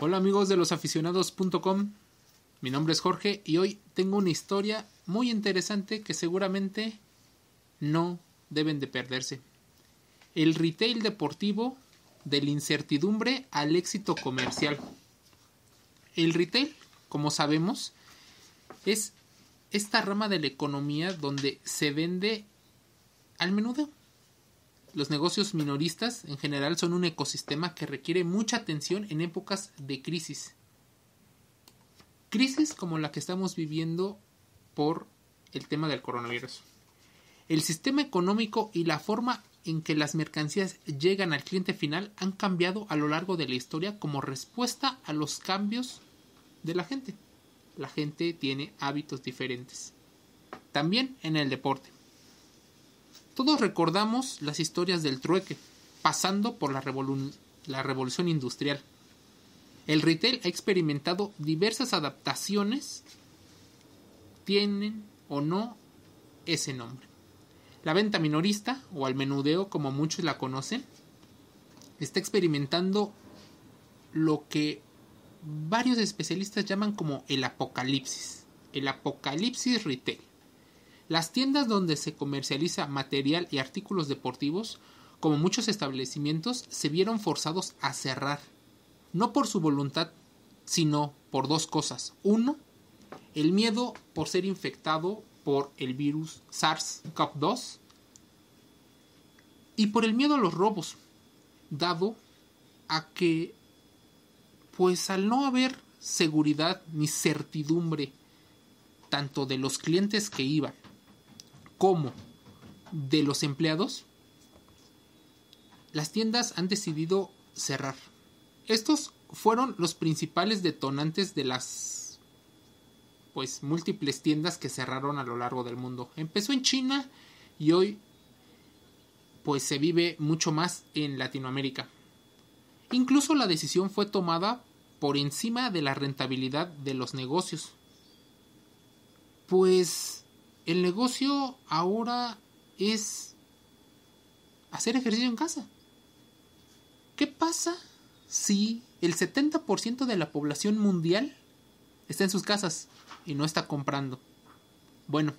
Hola amigos de losaficionados.com, mi nombre es Jorge y hoy tengo una historia muy interesante que seguramente no deben de perderse. El retail deportivo de la incertidumbre al éxito comercial. El retail, como sabemos, es esta rama de la economía donde se vende al menudo los negocios minoristas en general son un ecosistema que requiere mucha atención en épocas de crisis. Crisis como la que estamos viviendo por el tema del coronavirus. El sistema económico y la forma en que las mercancías llegan al cliente final han cambiado a lo largo de la historia como respuesta a los cambios de la gente. La gente tiene hábitos diferentes. También en el deporte. Todos recordamos las historias del trueque, pasando por la, revolución industrial. El retail ha experimentado diversas adaptaciones, tienen o no ese nombre. La venta minorista, o al menudeo como muchos la conocen, está experimentando lo que varios especialistas llaman como el apocalipsis, el apocalipsis retail. Las tiendas donde se comercializa material y artículos deportivos, como muchos establecimientos, se vieron forzados a cerrar, no por su voluntad, sino por dos cosas. Uno, el miedo por ser infectado por el virus SARS-CoV-2 y por el miedo a los robos, dado a que, pues al no haber seguridad ni certidumbre, tanto de los clientes que iban como de los empleados, las tiendas han decidido cerrar. Estos fueron los principales detonantes de las pues múltiples tiendas que cerraron a lo largo del mundo. Empezó en China y hoy pues se vive mucho más en Latinoamérica. Incluso la decisión fue tomada por encima de la rentabilidad de los negocios. Pues el negocio ahora es hacer ejercicio en casa. ¿Qué pasa si el 70% de la población mundial está en sus casas y no está comprando? Bueno,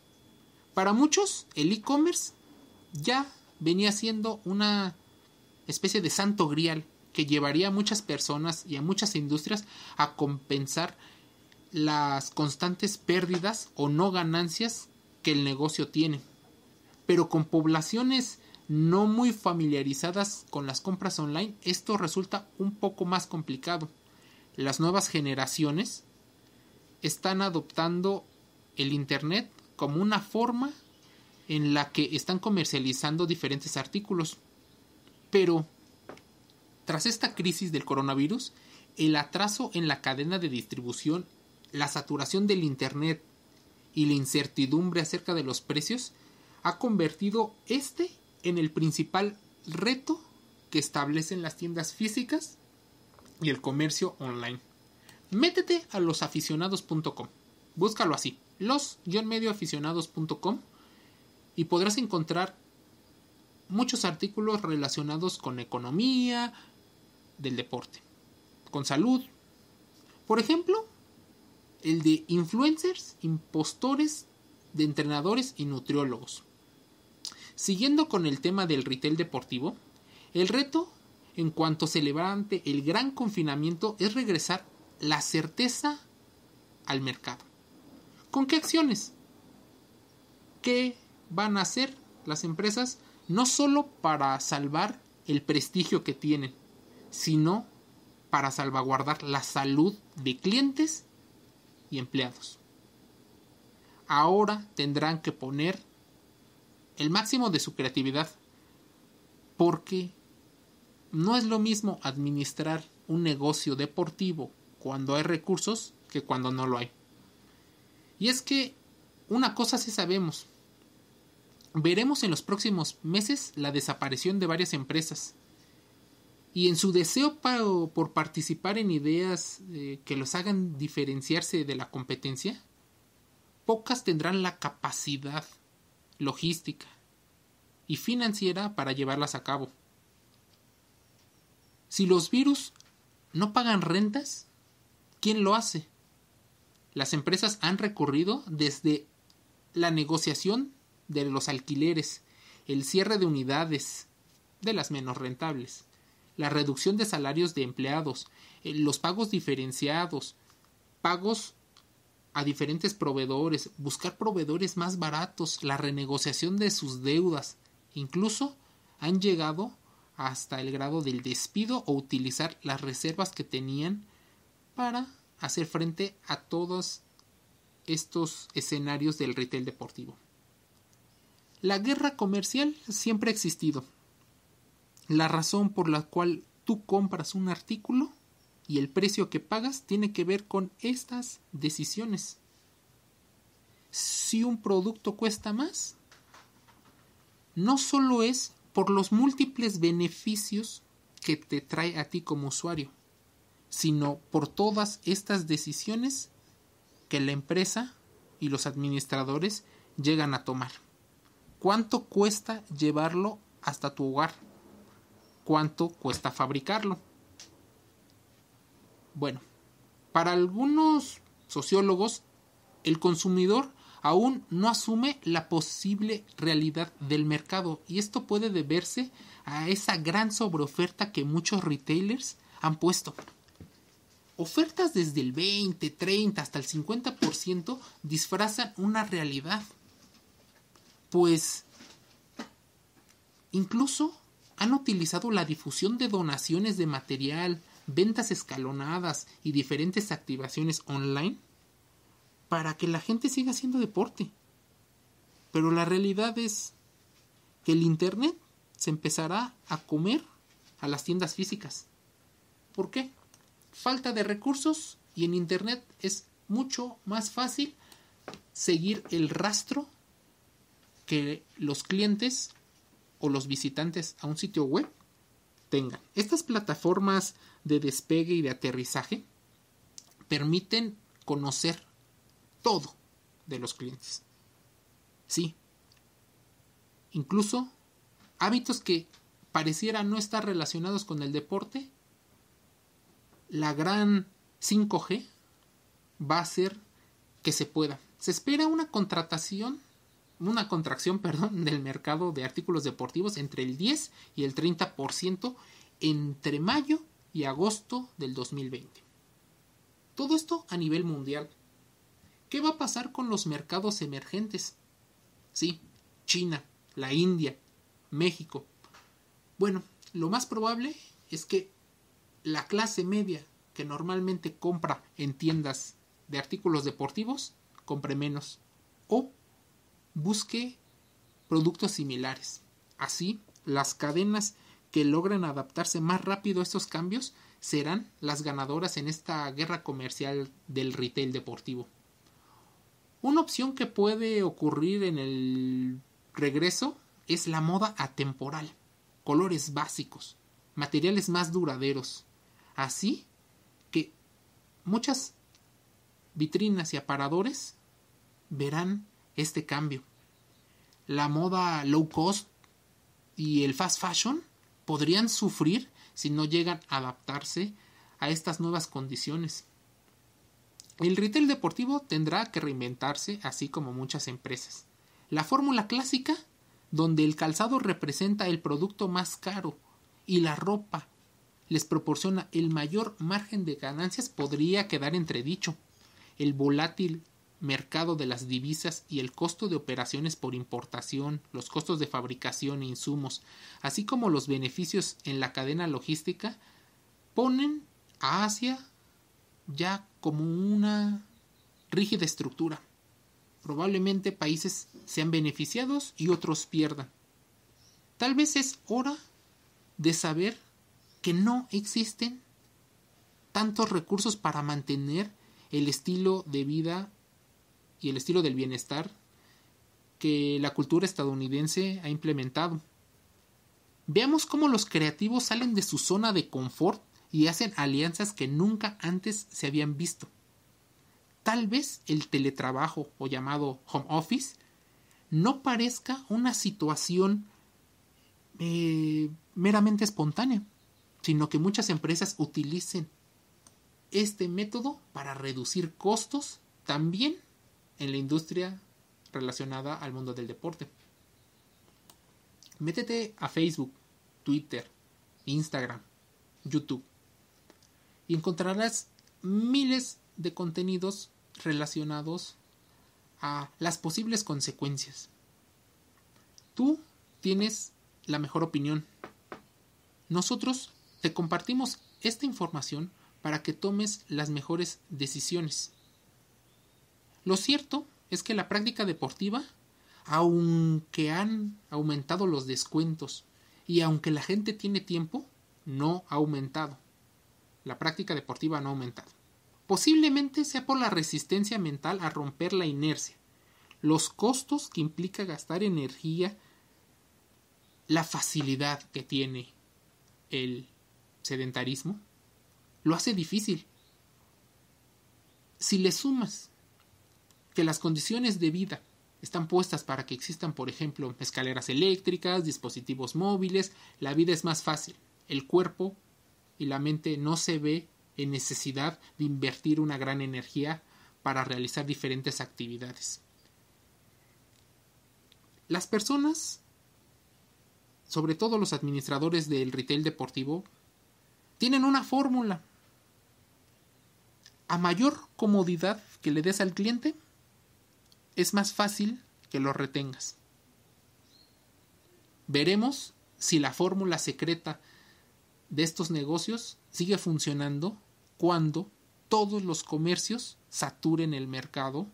para muchos el e-commerce ya venía siendo una especie de santo grial que llevaría a muchas personas y a muchas industrias a compensar las constantes pérdidas o no ganancias que el negocio tiene. Pero con poblaciones no muy familiarizadas con las compras online, esto resulta un poco más complicado. Las nuevas generaciones están adoptando el Internet como una forma en la que están comercializando diferentes artículos. Pero, tras esta crisis del coronavirus, el atraso en la cadena de distribución, la saturación del Internet y la incertidumbre acerca de los precios ha convertido este en el principal reto que establecen las tiendas físicas y el comercio online. Métete a losaficionados.com. Búscalo así, los-medioaficionados.com y podrás encontrar muchos artículos relacionados con economía, del deporte, con salud. Por ejemplo, el de influencers, impostores de entrenadores y nutriólogos. Siguiendo con el tema del retail deportivo, el reto en cuanto se levante el gran confinamiento es regresar la certeza al mercado. ¿Con qué acciones? ¿Qué van a hacer las empresas no solo para salvar el prestigio que tienen, sino para salvaguardar la salud de clientes y empleados. Ahora tendrán que poner el máximo de su creatividad porque no es lo mismo administrar un negocio deportivo cuando hay recursos que cuando no lo hay. Y es que una cosa sí sabemos. Veremos en los próximos meses la desaparición de varias empresas y en su deseo por participar en ideas eh, que los hagan diferenciarse de la competencia, pocas tendrán la capacidad logística y financiera para llevarlas a cabo. Si los virus no pagan rentas, ¿quién lo hace? Las empresas han recorrido desde la negociación de los alquileres, el cierre de unidades, de las menos rentables, la reducción de salarios de empleados, eh, los pagos diferenciados, pagos a diferentes proveedores, buscar proveedores más baratos, la renegociación de sus deudas, incluso han llegado hasta el grado del despido o utilizar las reservas que tenían para hacer frente a todos estos escenarios del retail deportivo. La guerra comercial siempre ha existido, la razón por la cual tú compras un artículo y el precio que pagas tiene que ver con estas decisiones. Si un producto cuesta más, no solo es por los múltiples beneficios que te trae a ti como usuario, sino por todas estas decisiones que la empresa y los administradores llegan a tomar. ¿Cuánto cuesta llevarlo hasta tu hogar? cuánto cuesta fabricarlo. Bueno, para algunos sociólogos, el consumidor aún no asume la posible realidad del mercado y esto puede deberse a esa gran sobreoferta que muchos retailers han puesto. Ofertas desde el 20, 30 hasta el 50% disfrazan una realidad. Pues incluso han utilizado la difusión de donaciones de material, ventas escalonadas y diferentes activaciones online para que la gente siga haciendo deporte. Pero la realidad es que el Internet se empezará a comer a las tiendas físicas. ¿Por qué? Falta de recursos y en Internet es mucho más fácil seguir el rastro que los clientes o los visitantes a un sitio web tengan. Estas plataformas de despegue y de aterrizaje permiten conocer todo de los clientes. Sí. Incluso hábitos que parecieran no estar relacionados con el deporte, la gran 5G va a hacer que se pueda. Se espera una contratación una contracción perdón, del mercado de artículos deportivos entre el 10 y el 30% entre mayo y agosto del 2020. Todo esto a nivel mundial. ¿Qué va a pasar con los mercados emergentes? Sí, China, la India, México. Bueno, lo más probable es que la clase media que normalmente compra en tiendas de artículos deportivos compre menos o busque productos similares. Así, las cadenas que logran adaptarse más rápido a estos cambios serán las ganadoras en esta guerra comercial del retail deportivo. Una opción que puede ocurrir en el regreso es la moda atemporal, colores básicos, materiales más duraderos. Así que muchas vitrinas y aparadores verán este cambio la moda low cost y el fast fashion podrían sufrir si no llegan a adaptarse a estas nuevas condiciones. El retail deportivo tendrá que reinventarse así como muchas empresas. La fórmula clásica, donde el calzado representa el producto más caro y la ropa les proporciona el mayor margen de ganancias, podría quedar entredicho. El volátil mercado de las divisas y el costo de operaciones por importación, los costos de fabricación e insumos, así como los beneficios en la cadena logística, ponen a Asia ya como una rígida estructura. Probablemente países sean beneficiados y otros pierdan. Tal vez es hora de saber que no existen tantos recursos para mantener el estilo de vida y el estilo del bienestar que la cultura estadounidense ha implementado. Veamos cómo los creativos salen de su zona de confort y hacen alianzas que nunca antes se habían visto. Tal vez el teletrabajo o llamado home office no parezca una situación eh, meramente espontánea, sino que muchas empresas utilicen este método para reducir costos también en la industria relacionada al mundo del deporte. Métete a Facebook, Twitter, Instagram, YouTube y encontrarás miles de contenidos relacionados a las posibles consecuencias. Tú tienes la mejor opinión. Nosotros te compartimos esta información para que tomes las mejores decisiones. Lo cierto es que la práctica deportiva, aunque han aumentado los descuentos y aunque la gente tiene tiempo, no ha aumentado. La práctica deportiva no ha aumentado. Posiblemente sea por la resistencia mental a romper la inercia, los costos que implica gastar energía, la facilidad que tiene el sedentarismo, lo hace difícil. Si le sumas las condiciones de vida están puestas para que existan, por ejemplo, escaleras eléctricas, dispositivos móviles, la vida es más fácil. El cuerpo y la mente no se ve en necesidad de invertir una gran energía para realizar diferentes actividades. Las personas, sobre todo los administradores del retail deportivo, tienen una fórmula. A mayor comodidad que le des al cliente, es más fácil que lo retengas. Veremos si la fórmula secreta de estos negocios sigue funcionando cuando todos los comercios saturen el mercado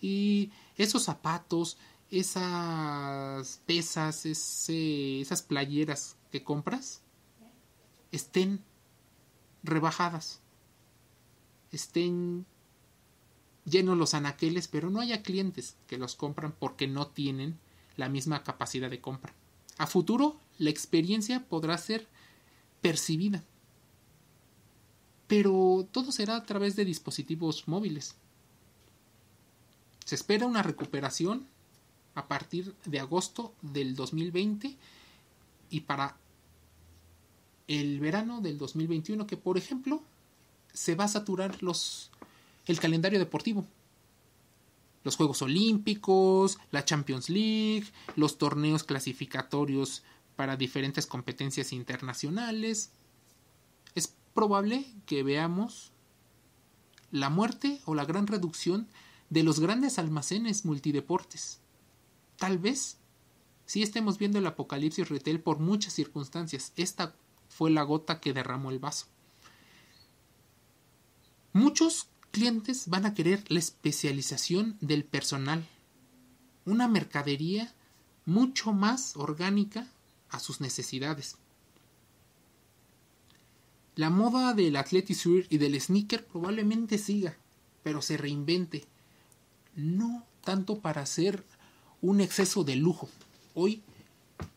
y esos zapatos, esas pesas, esas playeras que compras estén rebajadas, estén llenos los anaqueles, pero no haya clientes que los compran porque no tienen la misma capacidad de compra. A futuro, la experiencia podrá ser percibida, pero todo será a través de dispositivos móviles. Se espera una recuperación a partir de agosto del 2020 y para el verano del 2021 que por ejemplo se va a saturar los el calendario deportivo. Los Juegos Olímpicos, la Champions League, los torneos clasificatorios para diferentes competencias internacionales. Es probable que veamos la muerte o la gran reducción de los grandes almacenes multideportes. Tal vez si estemos viendo el apocalipsis retail por muchas circunstancias. Esta fue la gota que derramó el vaso. Muchos clientes van a querer la especialización del personal, una mercadería mucho más orgánica a sus necesidades. La moda del athletic y del sneaker probablemente siga, pero se reinvente, no tanto para hacer un exceso de lujo. Hoy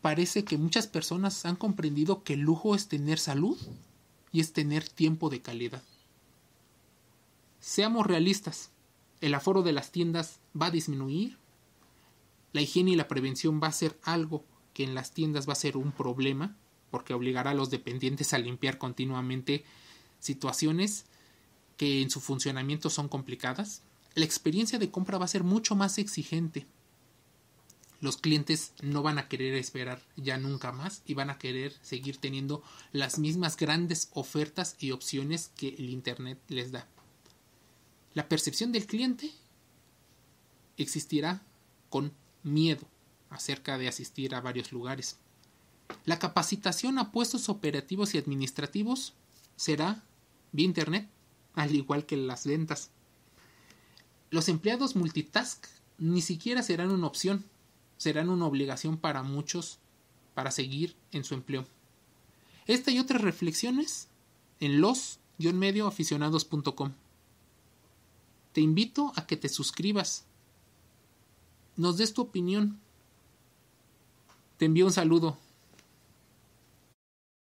parece que muchas personas han comprendido que el lujo es tener salud y es tener tiempo de calidad. Seamos realistas. El aforo de las tiendas va a disminuir. La higiene y la prevención va a ser algo que en las tiendas va a ser un problema, porque obligará a los dependientes a limpiar continuamente situaciones que en su funcionamiento son complicadas. La experiencia de compra va a ser mucho más exigente. Los clientes no van a querer esperar ya nunca más y van a querer seguir teniendo las mismas grandes ofertas y opciones que el Internet les da. La percepción del cliente existirá con miedo acerca de asistir a varios lugares. La capacitación a puestos operativos y administrativos será vía Internet, al igual que las ventas. Los empleados multitask ni siquiera serán una opción, serán una obligación para muchos para seguir en su empleo. Esta y otras reflexiones en los-medioaficionados.com. Te invito a que te suscribas. Nos des tu opinión. Te envío un saludo.